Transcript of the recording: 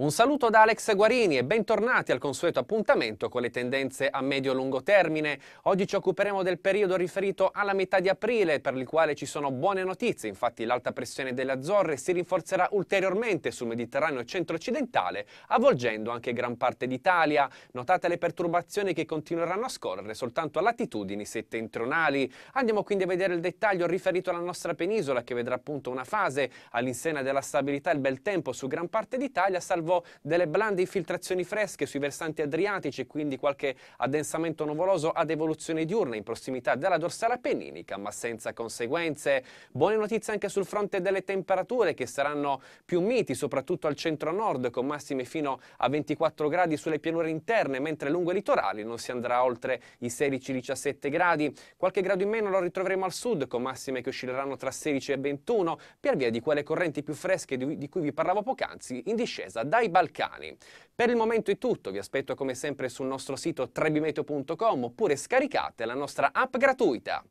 Un saluto da Alex Guarini e bentornati al consueto appuntamento con le tendenze a medio-lungo termine. Oggi ci occuperemo del periodo riferito alla metà di aprile, per il quale ci sono buone notizie. Infatti l'alta pressione delle Azzorre si rinforzerà ulteriormente sul Mediterraneo centro-occidentale, avvolgendo anche gran parte d'Italia. Notate le perturbazioni che continueranno a scorrere soltanto a latitudini settentrionali. Andiamo quindi a vedere il dettaglio riferito alla nostra penisola, che vedrà appunto una fase all'insena della stabilità e il bel tempo su gran parte d'Italia, salvo salvo delle blande infiltrazioni fresche sui versanti adriatici e quindi qualche addensamento nuvoloso ad evoluzione diurna in prossimità della dorsale appenninica, ma senza conseguenze. Buone notizie anche sul fronte delle temperature che saranno più miti, soprattutto al centro-nord, con massime fino a 24 gradi sulle pianure interne, mentre lungo i litorali non si andrà oltre i 16-17 gradi. Qualche grado in meno lo ritroveremo al sud, con massime che oscilleranno tra 16 e 21, per via di quelle correnti più fresche di cui vi parlavo poc'anzi, in discesa da dai Balcani. Per il momento è tutto, vi aspetto come sempre sul nostro sito trebimeteo.com oppure scaricate la nostra app gratuita.